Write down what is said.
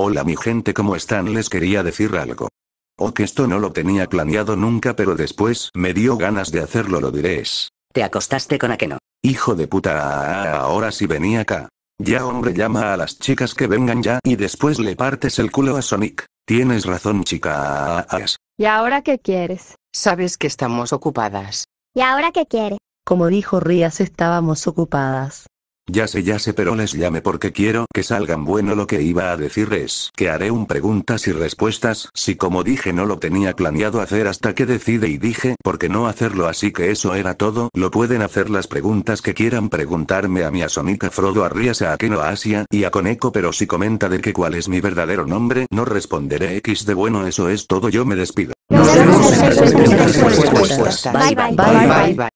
Hola mi gente, ¿cómo están? Les quería decir algo. O que esto no lo tenía planeado nunca, pero después me dio ganas de hacerlo, lo diréis. Te acostaste con Akeno. Hijo de puta, ah, ah, ah, ahora sí venía acá. Ya hombre llama a las chicas que vengan ya y después le partes el culo a Sonic. Tienes razón, chica. ¿Y ahora qué quieres? Sabes que estamos ocupadas. ¿Y ahora qué quiere? Como dijo Rías, estábamos ocupadas. Ya sé, ya sé, pero les llame porque quiero que salgan bueno lo que iba a decir es que haré un preguntas y respuestas, si como dije no lo tenía planeado hacer hasta que decide y dije, porque no hacerlo así que eso era todo, lo pueden hacer las preguntas que quieran preguntarme a mi a Frodo a a Keno Asia y a Coneco pero si comenta de que cuál es mi verdadero nombre, no responderé X de bueno eso es todo yo me despido. Nos vemos en bye bye bye. bye.